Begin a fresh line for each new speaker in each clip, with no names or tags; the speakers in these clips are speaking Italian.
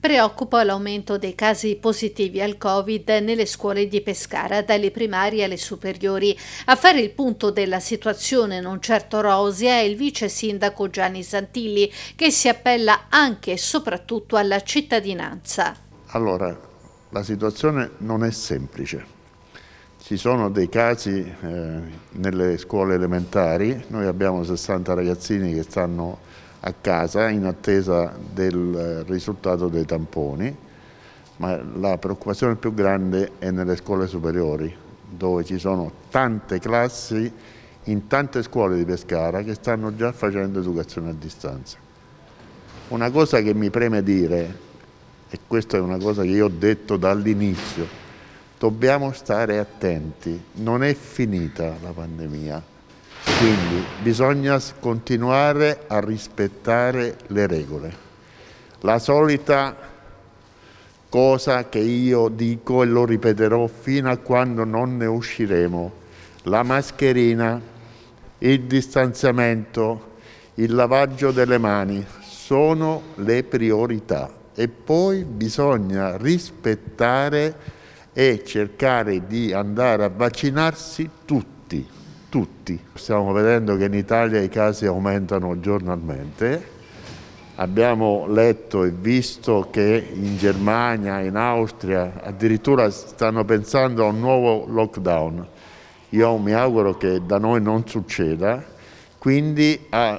Preoccupa l'aumento dei casi positivi al Covid nelle scuole di Pescara, dalle primarie alle superiori. A fare il punto della situazione non certo rosia è il vice sindaco Gianni Santilli, che si appella anche e soprattutto alla cittadinanza.
Allora, la situazione non è semplice. Ci sono dei casi eh, nelle scuole elementari, noi abbiamo 60 ragazzini che stanno a casa in attesa del risultato dei tamponi, ma la preoccupazione più grande è nelle scuole superiori, dove ci sono tante classi in tante scuole di Pescara che stanno già facendo educazione a distanza. Una cosa che mi preme dire, e questa è una cosa che io ho detto dall'inizio, dobbiamo stare attenti, non è finita la pandemia quindi bisogna continuare a rispettare le regole. La solita cosa che io dico e lo ripeterò fino a quando non ne usciremo, la mascherina, il distanziamento, il lavaggio delle mani sono le priorità e poi bisogna rispettare e cercare di andare a vaccinarsi tutti tutti. Stiamo vedendo che in Italia i casi aumentano giornalmente. Abbiamo letto e visto che in Germania, in Austria, addirittura stanno pensando a un nuovo lockdown. Io mi auguro che da noi non succeda, quindi ah,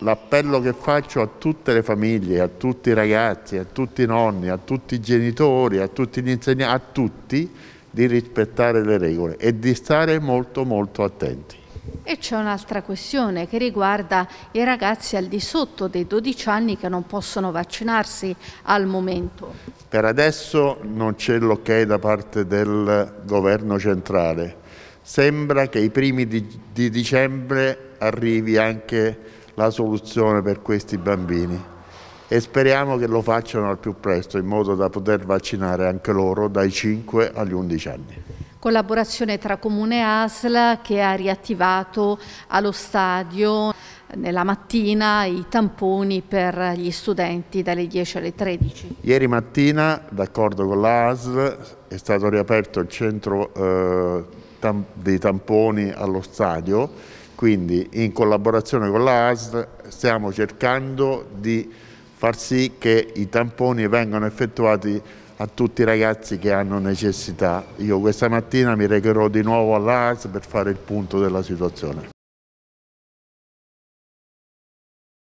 l'appello che faccio a tutte le famiglie, a tutti i ragazzi, a tutti i nonni, a tutti i genitori, a tutti gli insegnanti, a tutti, di rispettare le regole e di stare molto molto attenti.
E c'è un'altra questione che riguarda i ragazzi al di sotto dei 12 anni che non possono vaccinarsi al momento.
Per adesso non c'è l'ok da parte del governo centrale. Sembra che i primi di, di dicembre arrivi anche la soluzione per questi bambini e speriamo che lo facciano al più presto in modo da poter vaccinare anche loro dai 5 agli 11 anni.
Collaborazione tra Comune ASL che ha riattivato allo stadio eh, nella mattina i tamponi per gli studenti dalle 10 alle 13.
Ieri mattina, d'accordo con l'ASL, è stato riaperto il centro eh, tam dei tamponi allo stadio, quindi in collaborazione con l'ASL stiamo cercando di far sì che i tamponi vengano effettuati a tutti i ragazzi che hanno necessità. Io questa mattina mi recherò di nuovo all'AS per fare il punto della situazione.